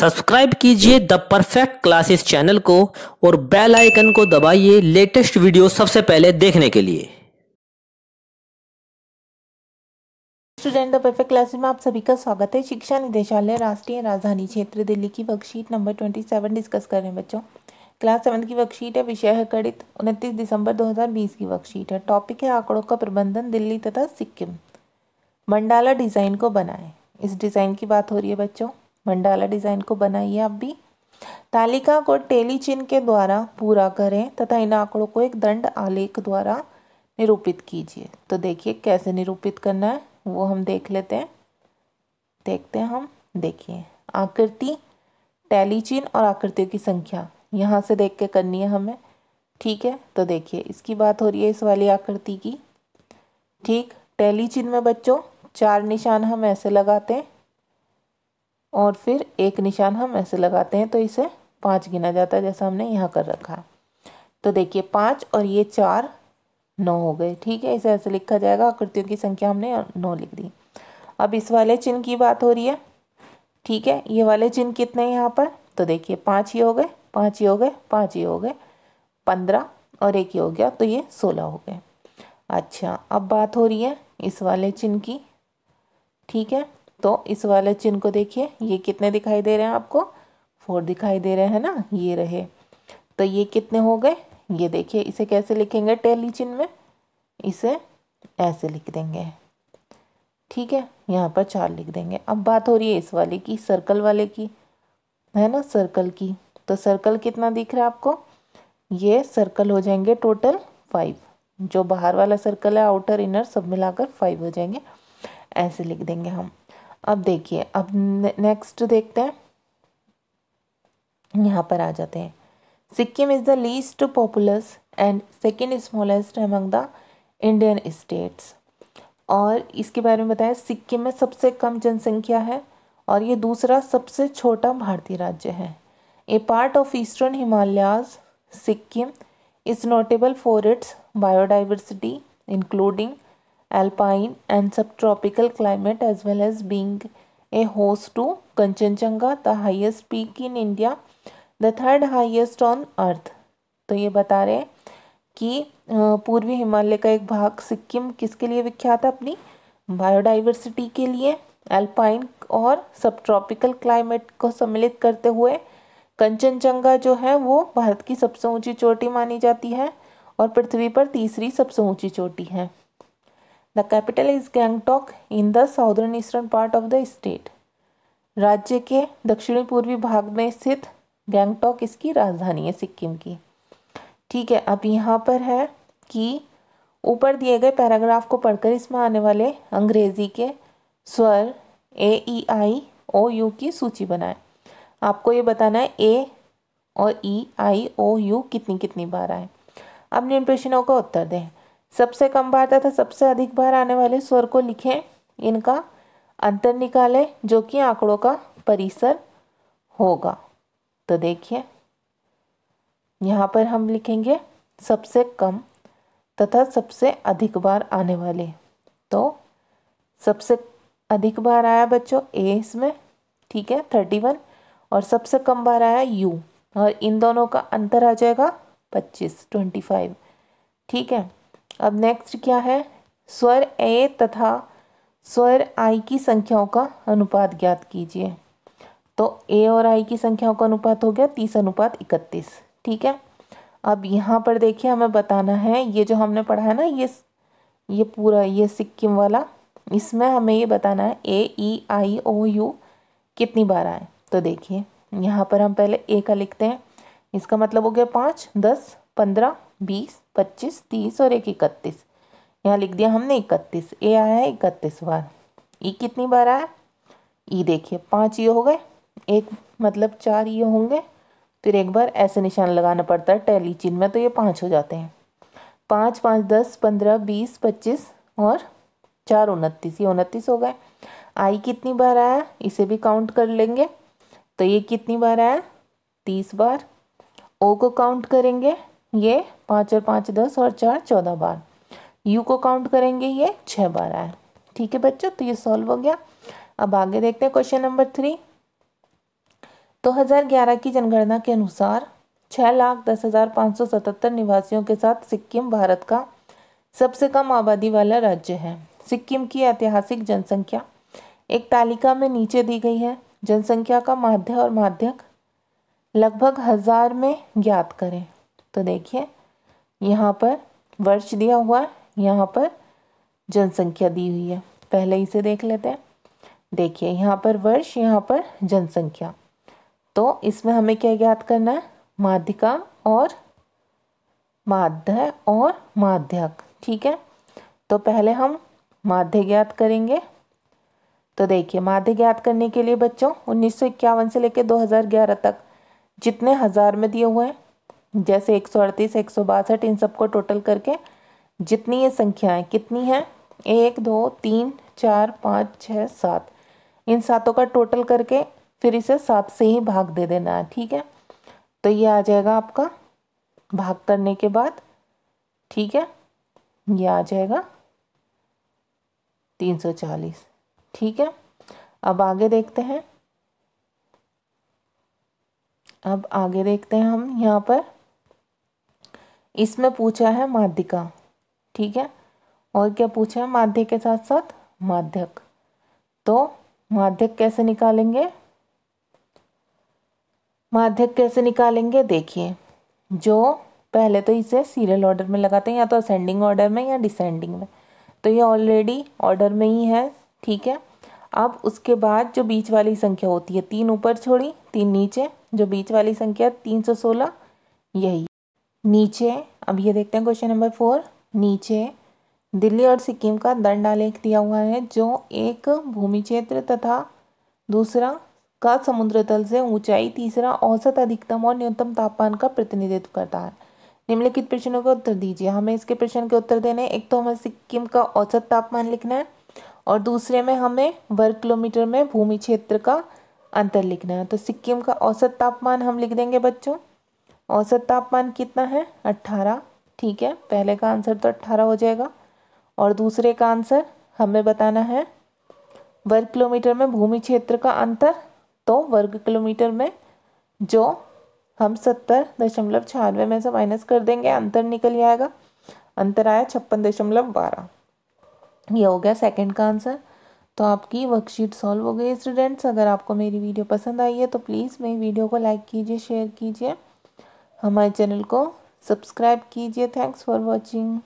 Subscribe कीजिए the perfect classes channel को और बेल आइकन को दबाइए लेटेस्ट वीडियो सबसे पहले देखने के लिए स्टूडेंट द परफेक्ट क्लासेस में आप सभी का स्वागत है शिक्षा निदेशालय राष्ट्रीय राजधानी क्षेत्र दिल्ली की worksheet number twenty seven discuss कर रहे हैं बच्चों क्लास सेवन की वर्कशीट है विषय है कड़ित उनतीस दिसंबर 2020 की वर्कशीट है टॉपिक है आंकड़ों का प्रबंधन दिल्ली तथा सिक्किम मंडाला डिज़ाइन को बनाए इस डिज़ाइन की बात हो रही है बच्चों मंडाला डिज़ाइन को बनाइए आप भी तालिका को टेली चिन्ह के द्वारा पूरा करें तथा इन आंकड़ों को एक दंड आलेख द्वारा निरूपित कीजिए तो देखिए कैसे निरूपित करना है वो हम देख लेते हैं देखते हैं हम देखिए आकृति टैली चिन्ह और आकृतियों की संख्या यहाँ से देख के करनी है हमें ठीक है तो देखिए इसकी बात हो रही है इस वाली आकृति की ठीक टैली चिन्ह में बच्चों चार निशान हम ऐसे लगाते हैं और फिर एक निशान हम ऐसे लगाते हैं तो इसे पाँच गिना जाता है जैसा हमने यहाँ कर रखा है तो देखिए पाँच और ये चार नौ हो गए ठीक है इसे ऐसे लिखा जाएगा आकृतियों की संख्या हमने नौ लिख दी अब इस वाले चिन्ह की बात हो रही है ठीक है ये वाले चिन्ह कितने हैं यहाँ पर तो देखिए पाँच ही हो गए पाँच ही हो गए पाँच ही हो गए पंद्रह और एक ही हो गया तो ये सोलह हो गए अच्छा अब बात हो रही है इस वाले चिन्ह की ठीक है तो इस वाले चिन्ह को देखिए ये कितने दिखाई दे रहे हैं आपको फोर दिखाई दे रहे हैं ना ये रहे तो ये कितने हो गए ये देखिए इसे कैसे लिखेंगे टेली चिन्ह में इसे ऐसे लिख देंगे ठीक है यहाँ पर चार लिख देंगे अब बात हो रही है इस वाले की सर्कल वाले की है ना सर्कल की तो सर्कल कितना दिख रहा है आपको ये सर्कल हो जाएंगे टोटल फाइव जो बाहर वाला सर्कल है आउटर इनर सब मिलाकर फाइव हो जाएंगे ऐसे लिख देंगे हम अब देखिए अब नेक्स्ट देखते हैं यहाँ पर आ जाते हैं Sikkim is the least populous and second smallest among the Indian states और इसके बारे में बताया सिक्किम में सबसे कम जनसंख्या है और ये दूसरा सबसे छोटा भारतीय राज्य है a part of eastern Himalayas Sikkim is notable for its biodiversity including alpine and subtropical climate as well as being a host to Kanchenjunga, the highest peak in India, the third highest on earth. तो ये बता रहे हैं कि पूर्वी हिमालय का एक भाग सिक्किम किसके लिए विख्यात है अपनी बायोडाइवर्सिटी के लिए एल्पाइन और सब ट्रॉपिकल क्लाइमेट को सम्मिलित करते हुए कंचनजंगा जो है वो भारत की सबसे ऊंची चोटी मानी जाती है और पृथ्वी पर तीसरी सबसे ऊंची चोटी है the capital is Gangtok in the southern eastern part of the state राज्य के दक्षिणी पूर्वी भाग में स्थित गैंगटॉक इसकी राजधानी है सिक्किम की ठीक है अब यहाँ पर है कि ऊपर दिए गए पैराग्राफ को पढ़कर इसमें आने वाले अंग्रेजी के स्वर ए ई आई ओ यू की सूची बनाएं आपको ये बताना है ए और ई e, आई ओ यू कितनी कितनी बार आए अब इन प्रश्नों का उत्तर दें सबसे कम बार तथा सबसे अधिक बार आने वाले स्वर को लिखें इनका अंतर निकालें जो कि आंकड़ों का परिसर होगा तो देखिए यहाँ पर हम लिखेंगे सबसे कम तथा सबसे अधिक बार आने वाले तो सबसे अधिक बार आया बच्चों ए इसमें ठीक है थर्टी वन और सबसे कम बार आया यू और इन दोनों का अंतर आ जाएगा पच्चीस ट्वेंटी फाइव ठीक है अब नेक्स्ट क्या है स्वर ए तथा स्वर आई की संख्याओं का अनुपात ज्ञात कीजिए तो ए और आई की संख्याओं का अनुपात हो गया तीस अनुपात इकतीस ठीक है अब यहाँ पर देखिए हमें बताना है ये जो हमने पढ़ा है ना ये ये पूरा ये सिक्किम वाला इसमें हमें ये बताना है ए ई आई ओ यू कितनी बार आए तो देखिए यहाँ पर हम पहले ए का लिखते हैं इसका मतलब हो गया पाँच दस पंद्रह बीस पच्चीस तीस और एक इकतीस यहाँ लिख दिया हमने इकतीस ए आया है इकतीस बार ई कितनी बार आया ई देखिए पाँच ये हो गए एक मतलब चार ये होंगे फिर एक बार ऐसे निशान लगाना पड़ता है टैली चिन्ह में तो ये पाँच हो जाते हैं पाँच पाँच दस पंद्रह बीस पच्चीस और चार उनतीस ये उनतीस हो गए आई कितनी बार आया इसे भी काउंट कर लेंगे तो ये कितनी बार आया तीस बार ओ को काउंट करेंगे ये पाँच और पाँच दस और चार चौदह बार यू को काउंट करेंगे ये छः बार आए ठीक है बच्चों तो ये सॉल्व हो गया अब आगे देखते हैं क्वेश्चन नंबर थ्री दो हज़ार ग्यारह की जनगणना के अनुसार छः लाख दस हज़ार पाँच सौ सतहत्तर निवासियों के साथ सिक्किम भारत का सबसे कम आबादी वाला राज्य है सिक्किम की ऐतिहासिक जनसंख्या एक तालिका में नीचे दी गई है जनसंख्या का माध्य और माध्यक लगभग हज़ार में ज्ञात करें तो देखिए यहाँ पर वर्ष दिया हुआ है यहाँ पर जनसंख्या दी हुई है पहले इसे देख लेते हैं देखिए यहाँ पर वर्ष यहाँ पर जनसंख्या तो इसमें हमें क्या ज्ञात करना है माध्यिका और माध्य और माध्यक ठीक है तो पहले हम माध्य ज्ञात करेंगे तो देखिए माध्य ज्ञात करने के लिए बच्चों उन्नीस से लेकर 2011 तक जितने हज़ार में दिए हुए हैं जैसे एक सौ अड़तीस एक सौ बासठ इन सबको टोटल करके जितनी ये संख्याएं कितनी हैं एक दो तीन चार पाँच छः सात इन सातों का टोटल करके फिर इसे सात से ही भाग दे देना है ठीक है तो ये आ जाएगा आपका भाग करने के बाद ठीक है ये आ जाएगा तीन सौ चालीस ठीक है अब आगे देखते हैं अब आगे देखते हैं हम यहाँ पर इसमें पूछा है माध्यिका ठीक है और क्या पूछा है माध्य के साथ साथ माध्यक तो माध्यक कैसे निकालेंगे माध्यक कैसे निकालेंगे देखिए जो पहले तो इसे सीरियल ऑर्डर में लगाते हैं या तो असेंडिंग ऑर्डर में या डिसेंडिंग में तो ये ऑलरेडी ऑर्डर में ही है ठीक है अब उसके बाद जो बीच वाली संख्या होती है तीन ऊपर छोड़ी तीन नीचे जो बीच वाली संख्या तीन सौ सो सोलह यही नीचे अब ये देखते हैं क्वेश्चन नंबर फोर नीचे दिल्ली और सिक्किम का दंडालेख दिया हुआ है जो एक भूमि क्षेत्र तथा दूसरा का समुद्र तल से ऊंचाई तीसरा औसत अधिकतम और न्यूनतम तापमान का प्रतिनिधित्व करता है निम्नलिखित प्रश्नों के उत्तर दीजिए हमें इसके प्रश्न के उत्तर देने एक तो हमें सिक्किम का औसत तापमान लिखना है और दूसरे में हमें वर्ग किलोमीटर में भूमि क्षेत्र का अंतर लिखना है तो सिक्किम का औसत तापमान हम लिख देंगे बच्चों औसत तापमान कितना है अट्ठारह ठीक है पहले का आंसर तो अट्ठारह हो जाएगा और दूसरे का आंसर हमें बताना है वर्ग किलोमीटर में भूमि क्षेत्र का अंतर तो वर्ग किलोमीटर में जो हम सत्तर दशमलव छियानवे में से माइनस कर देंगे अंतर निकल जाएगा अंतर आया छप्पन दशमलव बारह ये हो गया सेकंड का आंसर तो आपकी वर्कशीट सॉल्व हो गई स्टूडेंट्स अगर आपको मेरी वीडियो पसंद आई है तो प्लीज़ मेरी वीडियो को लाइक कीजिए शेयर कीजिए हमारे चैनल को सब्सक्राइब कीजिए थैंक्स फॉर वॉचिंग